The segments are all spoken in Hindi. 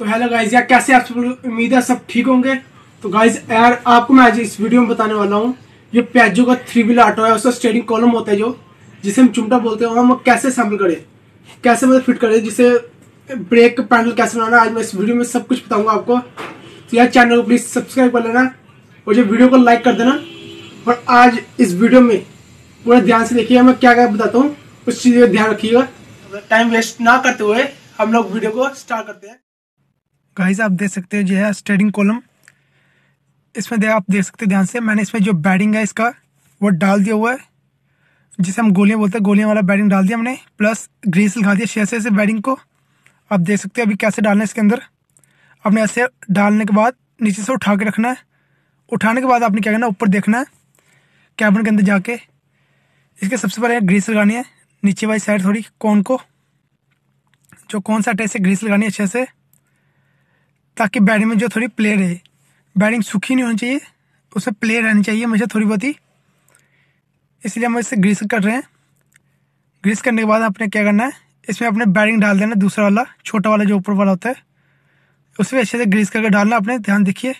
तो हेलो गाइज यार कैसे आप सब उम्मीद है सब ठीक होंगे तो गाइज यार आपको मैं आज इस वीडियो में बताने वाला हूँ ये पैजो का थ्री व्हीलर ऑटो है उसका स्टेडिंग कॉलम होता है जो जिसे हम चुमटा बोलते हैं हम कैसे सैम्पल करें कैसे मतलब फिट करें जिसे ब्रेक पैनल कैसे बनाना आज मैं इस वीडियो में सब कुछ बताऊंगा आपको तो यार चैनल को प्लीज़ सब्सक्राइब कर लेना और जो वीडियो को लाइक कर देना और आज इस वीडियो में पूरा ध्यान से देखिएगा मैं क्या क्या बताता हूँ उस चीज़ का ध्यान रखिएगा टाइम वेस्ट ना करते हुए हम लोग वीडियो को स्टार्ट करते हैं गाइस आप देख सकते हैं जो है स्टेडिंग कॉलम इसमें आप देख सकते हैं ध्यान से मैंने इसमें जो बैटिंग है इसका वो डाल दिया हुआ है जिसे हम गोलियां बोलते हैं गोलियां वाला बैटिंग डाल दिया हमने प्लस ग्रीस लगा दिया छः से बैटिंग को आप देख सकते हैं अभी कैसे डालना है इसके अंदर आपने ऐसे डालने के बाद नीचे से उठा के रखना है उठाने के बाद आपने क्या करना है ऊपर देखना है कैबिन के अंदर जाके इसके सबसे पहले ग्रीस लगानी है नीचे वाली साइड थोड़ी कौन को जो कौन सा अटैच से ग्रीस लगानी है अच्छे से ताकि बैटिंग में जो थोड़ी प्ले रहे बैटिंग सूखी नहीं होनी चाहिए उसमें प्ले रहनी चाहिए हमेशा थोड़ी बहुत ही इसलिए हम इसे ग्रीस कर रहे हैं ग्रीस करने के बाद आपने क्या करना है इसमें अपने बैटिंग डाल देना दूसरा वाला छोटा वाला जो ऊपर वाला होता है उसमें अच्छे से ग्रीस करके डालना आपने ध्यान देखिए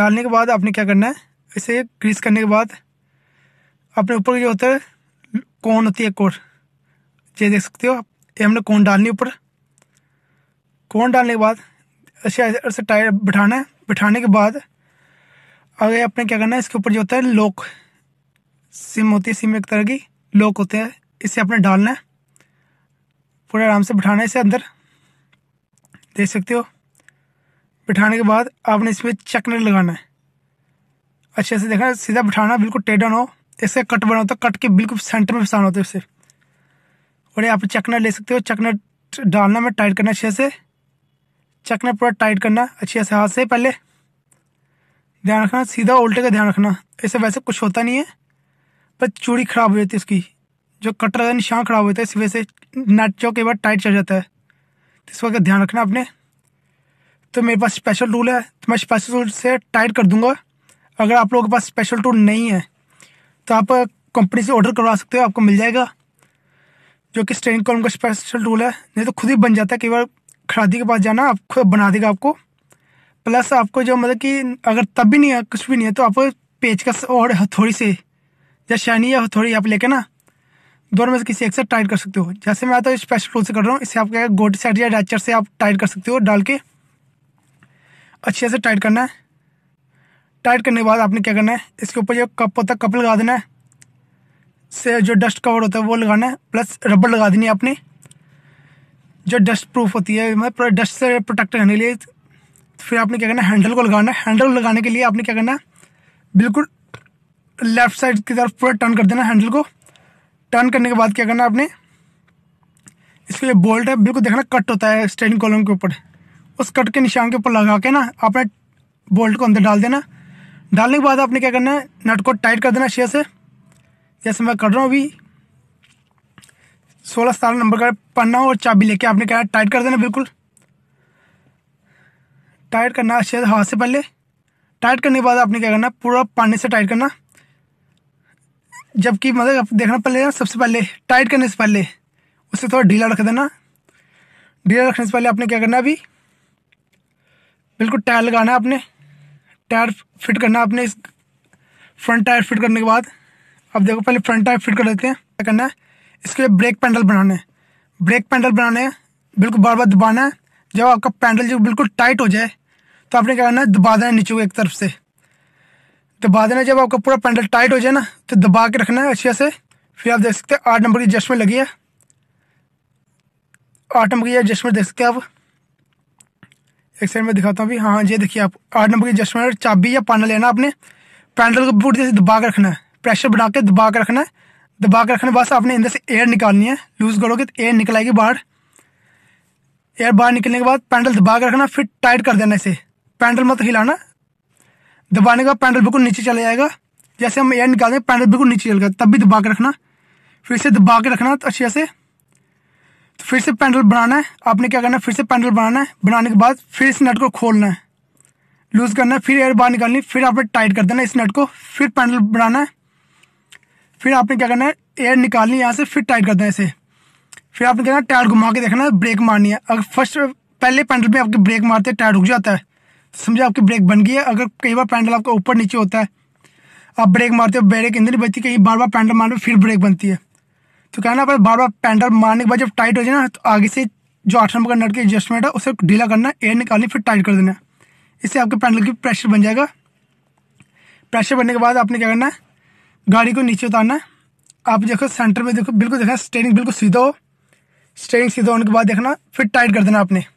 डालने के बाद आपने क्या करना है इसे ग्रीस करने के बाद अपने ऊपर जो होता है कौन होती है कोर ये देख सकते हो आप ये हमने कौन डालनी ऊपर कोन डालने के बाद अच्छे से टायर बिठाना है बिठाने के बाद आगे अपने क्या करना है इसके ऊपर जो होता है लॉक सिम होती है सिम एक तरह की लॉक होते हैं इसे अपने डालना है पूरे आराम से बिठाना है इसे अंदर देख सकते हो बिठाने के बाद आपने इसमें चकने लगाना है अच्छे से देखना सीधा बिठाना बिल्कुल टेढ़ा ना हो इससे कट बना होता है कट के बिल्कुल सेंटर में फसाना होता है इसे और ये आप चकना ले सकते हो चकना डालना में टाइट करना अच्छे से चकना पूरा टाइट करना अच्छे से हाथ से पहले ध्यान रखना सीधा उल्टे का ध्यान रखना ऐसे वैसे कुछ होता नहीं है पर चूड़ी खराब हो जाती है उसकी जो कट का है निशान खराब हो जाता है इस वजह से नट जो कई बार टाइट चल जाता है तो इस वक्त ध्यान रखना आपने तो मेरे पास स्पेशल टूल है तो मैं स्पेशल टूल से टाइट कर दूंगा अगर आप लोगों के पास स्पेशल टूल नहीं है तो आप कंपनी से ऑर्डर करवा सकते हो आपको मिल जाएगा जो कि स्टेनिंग कॉलम का स्पेशल टूल है नहीं तो खुद ही बन जाता है कई बार शादी के पास जाना आप खुद बना देगा आपको प्लस आपको जो मतलब कि अगर तब भी नहीं है कुछ भी नहीं है तो आपको पेचकस और हथौड़ी से या शैनी या हथौड़ी आप लेके ना दोनों में से किसी एक से टाइट कर सकते हो जैसे मैं तो स्पेशल टूल से कर रहा हूँ इससे आप क्या गोट साइड या डैचर से आप टाइट कर सकते हो डाल के अच्छे से टाइट करना है टाइट करने के बाद आपने क्या करना है इसके ऊपर जो कप होता है कप लगा देना है से जो डस्ट कवर होता है वो लगाना है प्लस रबड़ लगा देनी है आपने जो डस्ट प्रूफ होती है मतलब पूरा डस्ट से प्रोटेक्ट रहने के लिए तो फिर आपने क्या करना हैंडल को लगाना है हैंडल लगाने के लिए आपने क्या करना है बिल्कुल लेफ्ट साइड की तरफ पूरा टर्न कर देना हैंडल को टर्न करने के बाद क्या करना आपने इसके जो बोल्ट है बिल्कुल देखना कट होता है स्टेरिंग कॉलम के ऊपर उस कट के निशान के ऊपर लगा के ना आपने बोल्ट को अंदर डाल देना डालने के बाद आपने क्या करना है नट को टाइट कर देना शेयर से जैसे मैं कर रहा हूँ अभी सोलह सतारह नंबर का पन्ना और चाबी लेके आपने क्या टाइट कर देना बिल्कुल टाइट करना अच्छे से हाथ से पहले टाइट करने के बाद आपने क्या करना पूरा पानी से टाइट करना जबकि मतलब आप देखना पहले सबसे पहले टाइट करने से पहले उसे थोड़ा ढीला रख देना ढीला रखने से पहले आपने क्या करना अभी बिल्कुल टायर लगाना है आपने टायर फिट करना आपने इस फ्रंट टायर फिट करने के बाद अब देखो पहले फ्रंट टायर फिट कर देते हैं क्या करना है इसके लिए ब्रेक पैंडल बनाना है ब्रेक पैंडल बनाना है बिल्कुल बार बार दबाना है जब आपका पैंडल जो बिल्कुल टाइट हो जाए तो आपने क्या करना है दबा देना नीचे को एक तरफ से दबा देना जब आपका पूरा पैंडल टाइट हो जाए ना तो दबा के रखना है अच्छे से फिर आप देख सकते हैं आठ नंबर की एडजस्टमेंट लगी है आठ नंबर की एडजस्टमेंट देख सकते हैं आप एक साइड में दिखाता हूँ हाँ ये देखिए आप आठ नंबर की एडजस्टमेंट चाबी या पाना लेना आपने पैंडल को पूरी से दबा के रखना है प्रेशर बना के दबा के रखना है दबा के रखने के बाद आपने अंदर से एयर निकालनी है लूज़ करोगे तो एयर निकलेगी बाहर एयर बाहर निकलने के बाद पैंडल दबा के रखना फिर टाइट कर देना इसे पैंडल मत हिलाना दबाने का पैंडल बिल्कुल नीचे चले जाएगा जैसे हम एयर निकालते हैं पैंडल बिल्कुल नीचे चल तब भी दबा के रखना फिर से दबा के रखना तो अच्छे से तो फिर से पैंडल बनाना है आपने क्या करना है फिर से पैंडल बनाना है बनाने के बाद फिर इस नट को खोलना है लूज़ करना है फिर एयर बाहर निकालनी फिर आपने टाइट कर देना इस नट को फिर पैंडल बनाना है फिर आपने क्या करना है एयर निकालनी यहाँ से फिर टाइट कर देना इसे फिर आपने क्या टायर घुमा के देखना ब्रेक मारनी है अगर फर्स्ट पहले पैंडल में आपके ब्रेक मारते हैं टायर रुक जाता है समझे आपकी ब्रेक बन गई है अगर कई बार पैंडल आपका ऊपर नीचे होता है आप ब्रेक मारते हो ब्रेक इंदर नहीं बचती कहीं बार बार पैंडल मारने फिर ब्रेक बनती है तो कहना पर बार बार पैंडल मारने के बाद जब टाइट हो जाए ना तो आगे से जो आठ नंबर का नट की एडजस्टमेंट है उसे ढीला करना एयर निकालनी फिर टाइट कर देना इससे आपके पैंडल की प्रेशर बन जाएगा प्रेशर बनने के बाद आपने क्या करना है गाड़ी को नीचे उतारना आप देखो सेंटर में देखो बिल्कुल देखना स्टेयरिंग बिल्कुल सीधा हो स्टेयरिंग सीधा होने के बाद देखना फिर टाइट कर देना आपने